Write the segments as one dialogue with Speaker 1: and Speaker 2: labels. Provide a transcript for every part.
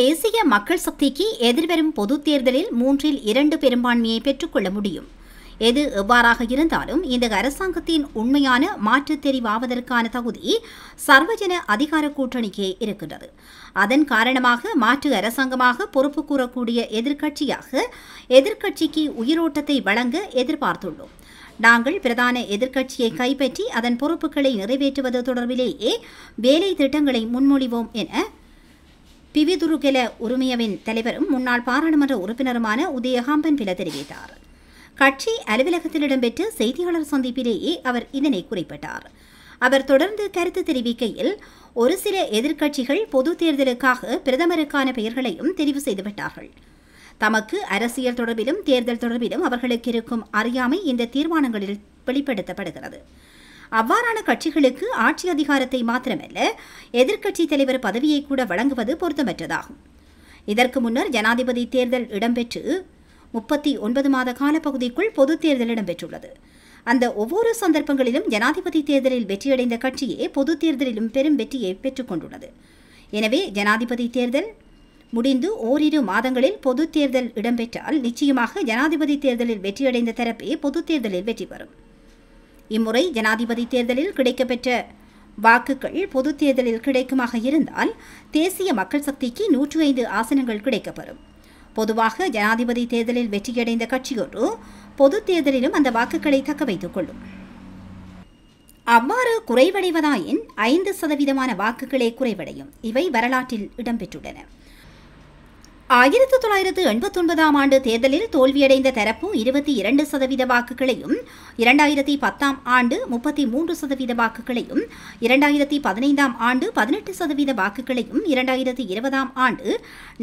Speaker 1: தேசிய மக்கள் சக்திக்கு எதிர்வரும் பொதுத் தேர்தலில் மூன்றில் இரண்டு பெரும்பான்மையை பெற்றுக்கொள்ள முடியும் எது எவ்வாறாக இருந்தாலும் இந்த அரசாங்கத்தின் உண்மையான மாற்றுத் தெரிவாவதற்கான தகுதி சர்வஜன அதிகார கூட்டணிக்கே இருக்கின்றது அதன் காரணமாக மாற்று அரசாங்கமாக பொறுப்பு கூறக்கூடிய எதிர்க்கட்சியாக எதிர்க்கட்சிக்கு உயிரோட்டத்தை வழங்க எதிர்பார்த்துள்ளோம் நாங்கள் பிரதான எதிர்க்கட்சியை கைப்பற்றி அதன் பொறுப்புகளை நிறைவேற்றுவது தொடர்பிலேயே வேலை திட்டங்களை முன்மொழிவோம் என பிவிதுருகெல உரிமையவின் தலைவரும் முன்னாள் பாராளுமன்ற உறுப்பினருமான உதயகாம்பன் பில தெரிவித்தார் கட்சி அலுவலகத்தில் இடம்பெற்ற செய்தியாளர் சந்திப்பிலேயே அவர் இதனை குறிப்பிட்டார் அவர் தொடர்ந்து கருத்து தெரிவிக்கையில் ஒரு சில எதிர்க்கட்சிகள் பொது தேர்தலுக்காக பிரதமருக்கான பெயர்களையும் தெரிவு செய்துவிட்டார்கள் தமக்கு அரசியல் தொடர்பிலும் தேர்தல் தொடர்பிலும் அவர்களுக்கு இருக்கும் அறியாமை இந்த தீர்மானங்களில் வெளிப்படுத்தப்படுகிறது அவ்வாறான கட்சிகளுக்கு ஆட்சி அதிகாரத்தை மாத்திரமல்ல எதிர்க்கட்சி தலைவர் பதவியை கூட வழங்குவது பொருத்தமற்றதாகும் இதற்கு முன்னர் ஜனாதிபதி தேர்தல் இடம்பெற்று முப்பத்தி ஒன்பது மாத காலப்பகுதிக்குள் பொது தேர்தல் இடம்பெற்றுள்ளது அந்த ஒவ்வொரு சந்தர்ப்பங்களிலும் ஜனாதிபதி தேர்தலில் வெற்றியடைந்த கட்சியே பொது தேர்தலிலும் பெரும் வெற்றியை பெற்றுக்கொண்டுள்ளது எனவே ஜனாதிபதி தேர்தல் முடிந்து ஓரிரு மாதங்களில் பொது தேர்தல் இடம்பெற்றால் நிச்சயமாக ஜனாதிபதி தேர்தலில் வெற்றியடைந்த தரப்பே பொது தேர்தலில் வெற்றி பெறும் இம்முறை ஜனாதிபதி தேர்தலில் கிடைக்கப்பெற்ற வாக்குகள் பொது தேர்தலில் கிடைக்குமாக இருந்தால் தேசிய மக்கள் சக்திக்கு நூற்று ஐந்து ஆசனங்கள் கிடைக்கப்பெறும் பொதுவாக ஜனாதிபதி தேர்தலில் வெற்றியடைந்த கட்சியொரு பொது தேர்தலிலும் அந்த வாக்குகளை தக்க வைத்துக் கொள்ளும் அவ்வாறு குறைவடைவதாயின் ஐந்து சதவீதமான வாக்குகளே குறைவடையும் இவை வரலாற்றில் இடம்பெற்றுள்ளன ஆயிரத்து தொள்ளாயிரத்து எண்பத்தொன்பதாம் ஆண்டு தேர்தலில் தோல்வியடைந்த தரப்பு இருபத்தி இரண்டு சதவீத வாக்குகளையும் இரண்டாயிரத்தி பத்தாம் ஆண்டு முப்பத்தி மூன்று சதவீத வாக்குகளையும் இரண்டாயிரத்தி பதினைந்தாம் ஆண்டு பதினெட்டு சதவீத வாக்குகளையும் இரண்டாயிரத்தி இருபதாம் ஆண்டு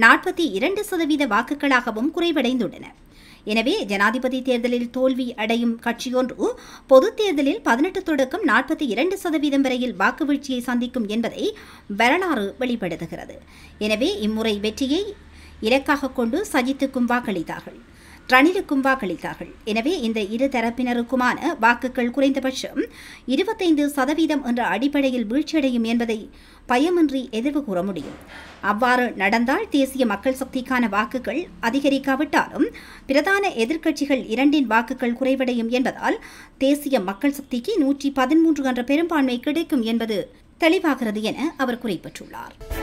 Speaker 1: நாற்பத்தி இரண்டு சதவீத வாக்குகளாகவும் குறைவடைந்துள்ளன எனவே ஜனாதிபதி தேர்தலில் தோல்வி அடையும் கட்சியொன்று பொதுத் தேர்தலில் பதினெட்டு தொடக்கம் நாற்பத்தி இரண்டு சதவீதம் வரையில் வாக்கு வீழ்ச்சியை சந்திக்கும் என்பதை வரலாறு வெளிப்படுத்துகிறது எனவே இம்முறை வெற்றியை இலக்காக கொண்டு சஜித்துக்கும் வாக்களித்தார்கள் ரணிலுக்கும் வாக்களித்தார்கள் எனவே இந்த இரு தரப்பினருக்குமான வாக்குகள் குறைந்தபட்சம் இருபத்தைந்து சதவீதம் என்ற அடிப்படையில் வீழ்ச்சியடையும் என்பதை பயமின்றி எதிர்வு கூற முடியும் அவ்வாறு நடந்தால் தேசிய மக்கள் சக்திக்கான வாக்குகள் அதிகரிக்காவிட்டாலும் பிரதான எதிர்க்கட்சிகள் இரண்டின் வாக்குகள் குறைவடையும் என்பதால் தேசிய மக்கள் சக்திக்கு நூற்றி பதிமூன்று என்ற பெரும்பான்மை கிடைக்கும் என்பது தெளிவாகிறது என அவர் குறிப்பிட்டுள்ளார்